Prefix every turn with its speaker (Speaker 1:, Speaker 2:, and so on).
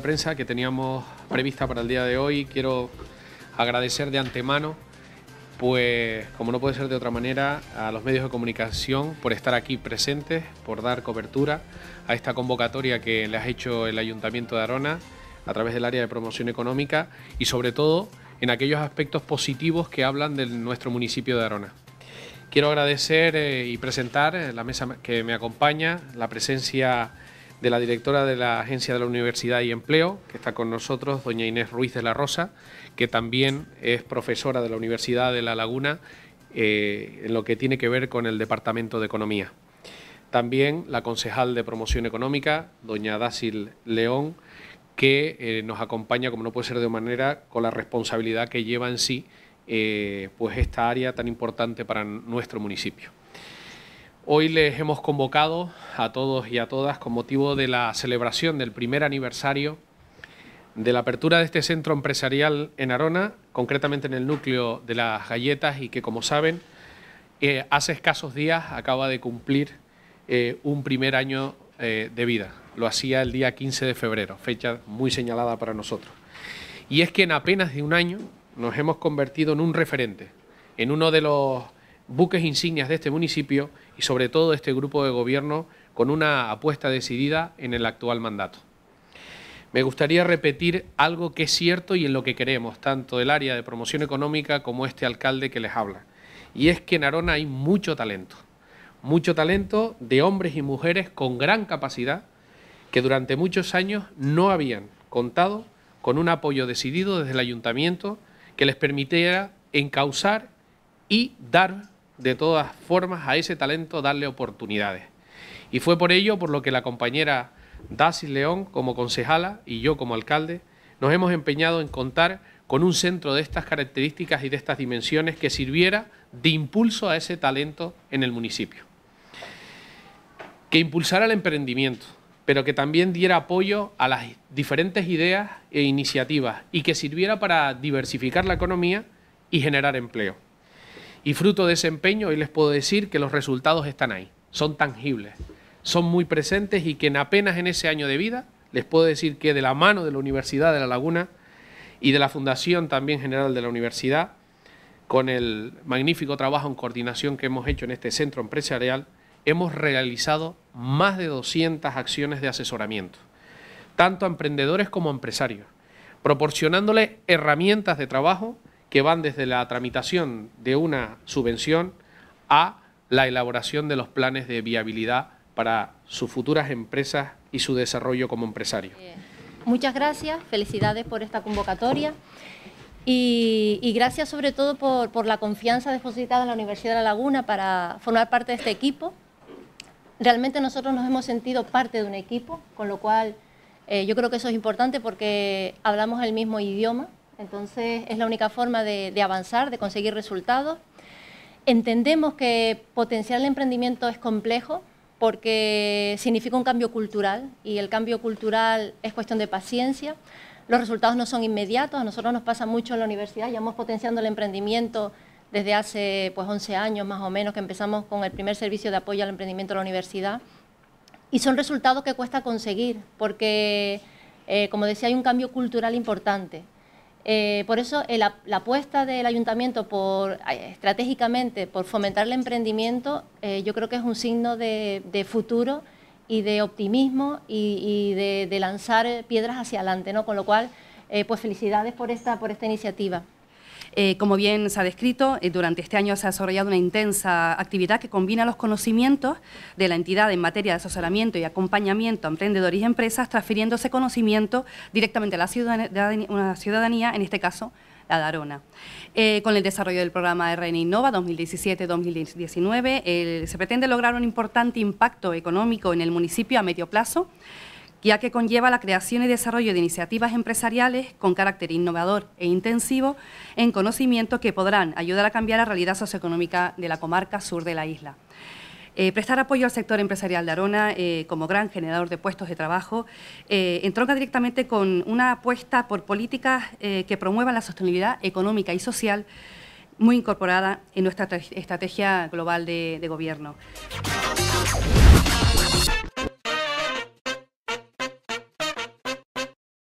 Speaker 1: prensa que teníamos prevista para el día de hoy. Quiero agradecer de antemano, pues como no puede ser de otra manera, a los medios de comunicación por estar aquí presentes, por dar cobertura a esta convocatoria que le ha hecho el Ayuntamiento de Arona a través del área de promoción económica y sobre todo en aquellos aspectos positivos que hablan de nuestro municipio de Arona. Quiero agradecer eh, y presentar eh, la mesa que me acompaña, la presencia de la directora de la Agencia de la Universidad y Empleo, que está con nosotros, doña Inés Ruiz de la Rosa, que también es profesora de la Universidad de La Laguna eh, en lo que tiene que ver con el Departamento de Economía. También la concejal de Promoción Económica, doña Dácil León, que eh, nos acompaña, como no puede ser de manera, con la responsabilidad que lleva en sí eh, pues esta área tan importante para nuestro municipio. Hoy les hemos convocado a todos y a todas con motivo de la celebración del primer aniversario de la apertura de este centro empresarial en Arona, concretamente en el núcleo de las galletas y que, como saben, eh, hace escasos días acaba de cumplir eh, un primer año eh, de vida. Lo hacía el día 15 de febrero, fecha muy señalada para nosotros. Y es que en apenas de un año nos hemos convertido en un referente, en uno de los buques insignias de este municipio y sobre todo de este grupo de gobierno con una apuesta decidida en el actual mandato. Me gustaría repetir algo que es cierto y en lo que queremos, tanto el área de promoción económica como este alcalde que les habla. Y es que en Arona hay mucho talento, mucho talento de hombres y mujeres con gran capacidad que durante muchos años no habían contado con un apoyo decidido desde el ayuntamiento que les permitiera encauzar y dar de todas formas a ese talento darle oportunidades. Y fue por ello por lo que la compañera Dacis León como concejala y yo como alcalde nos hemos empeñado en contar con un centro de estas características y de estas dimensiones que sirviera de impulso a ese talento en el municipio. Que impulsara el emprendimiento, pero que también diera apoyo a las diferentes ideas e iniciativas y que sirviera para diversificar la economía y generar empleo. Y fruto de ese empeño, hoy les puedo decir que los resultados están ahí, son tangibles, son muy presentes y que apenas en ese año de vida, les puedo decir que de la mano de la Universidad de La Laguna y de la Fundación también General de la Universidad, con el magnífico trabajo en coordinación que hemos hecho en este centro empresarial, hemos realizado más de 200 acciones de asesoramiento, tanto a emprendedores como a empresarios, proporcionándoles herramientas de trabajo que van desde la tramitación de una subvención a la elaboración de los planes de viabilidad para sus futuras empresas y su desarrollo como empresario.
Speaker 2: Muchas gracias, felicidades por esta convocatoria y, gracias sobre todo por, la confianza depositada en la Universidad de La Laguna para formar parte de este equipo. Realmente nosotros nos hemos sentido parte de un equipo, con lo cual eh, yo creo que eso es importante porque hablamos el mismo idioma entonces es la única forma de, avanzar, de conseguir resultados. Entendemos que potenciar el emprendimiento es complejo porque significa un cambio cultural y el cambio cultural es cuestión de paciencia. Los resultados no son inmediatos, a nosotros nos pasa mucho en la universidad, Ya hemos potenciando el emprendimiento desde hace pues, 11 años más o menos que empezamos con el primer servicio de apoyo al emprendimiento de la universidad y son resultados que cuesta conseguir porque, eh, como decía, hay un cambio cultural importante. Eh, por eso eh, la apuesta del ayuntamiento eh, estratégicamente por fomentar el emprendimiento, yo creo que es un signo de, futuro y de optimismo y, de, lanzar piedras hacia adelante, ¿no? Con lo cual, pues felicidades por esta iniciativa.
Speaker 3: Eh, como bien se ha descrito, eh, durante este año se ha desarrollado una intensa actividad que combina los conocimientos de la entidad en materia de asesoramiento y acompañamiento a emprendedores y empresas, transfiriendo ese conocimiento directamente a la ciudadanía, una ciudadanía en este caso la Darona. Eh, con el desarrollo del programa RN Innova 2017-2019, se pretende lograr un importante impacto económico en el municipio a medio plazo ya que conlleva la creación y desarrollo de iniciativas empresariales con carácter innovador e intensivo en conocimiento que podrán ayudar a cambiar la realidad socioeconómica de la comarca sur de la isla. Eh, prestar apoyo al sector empresarial de Arona eh, como gran generador de puestos de trabajo eh, entronca directamente con una apuesta por políticas que promuevan la sostenibilidad económica y social muy incorporada en nuestra estrategia global de gobierno.